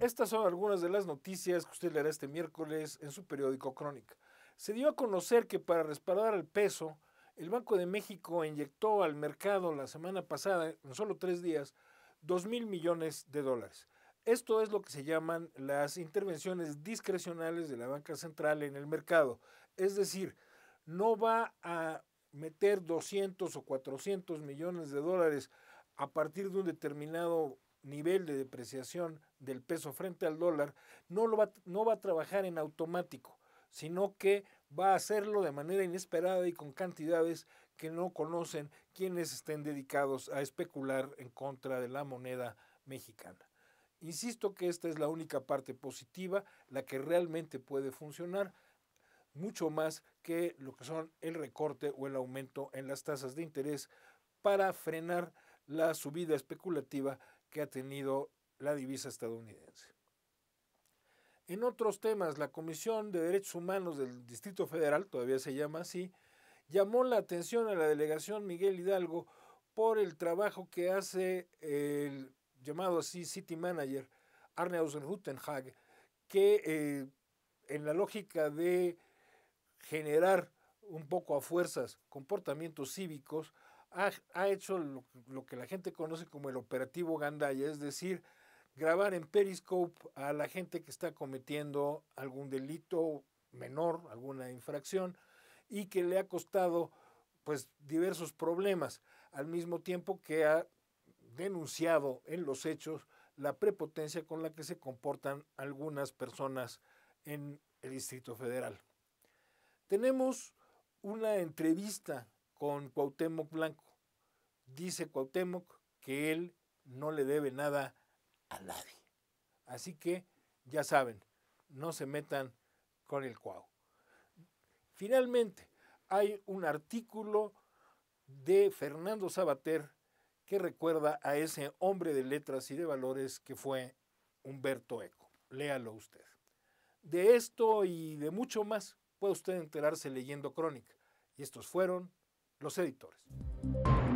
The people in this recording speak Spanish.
Estas son algunas de las noticias que usted leerá este miércoles en su periódico Crónica. Se dio a conocer que para respaldar el peso, el Banco de México inyectó al mercado la semana pasada, en solo tres días, 2 mil millones de dólares. Esto es lo que se llaman las intervenciones discrecionales de la banca central en el mercado. Es decir, no va a meter 200 o 400 millones de dólares a partir de un determinado nivel de depreciación del peso frente al dólar, no, lo va, no va a trabajar en automático, sino que va a hacerlo de manera inesperada y con cantidades que no conocen quienes estén dedicados a especular en contra de la moneda mexicana. Insisto que esta es la única parte positiva, la que realmente puede funcionar, mucho más que lo que son el recorte o el aumento en las tasas de interés para frenar la subida especulativa que ha tenido la divisa estadounidense. En otros temas, la Comisión de Derechos Humanos del Distrito Federal, todavía se llama así, llamó la atención a la delegación Miguel Hidalgo por el trabajo que hace el llamado así City Manager, Arne Aussen-Hutenhag, que eh, en la lógica de generar un poco a fuerzas comportamientos cívicos, ha, hecho lo, que la gente conoce como el operativo Gandaya, es decir, grabar en Periscope a la gente que está cometiendo algún delito menor, alguna infracción, y que le ha costado pues diversos problemas, al mismo tiempo que ha denunciado en los hechos la prepotencia con la que se comportan algunas personas en el Distrito Federal. Tenemos una entrevista con Cuauhtémoc Blanco. Dice Cuauhtémoc que él no le debe nada a nadie. Así que ya saben, no se metan con el Cuau. Finalmente, hay un artículo de Fernando Sabater que recuerda a ese hombre de letras y de valores que fue Humberto Eco. Léalo usted. De esto y de mucho más puede usted enterarse leyendo Crónica. Y estos fueron los editores.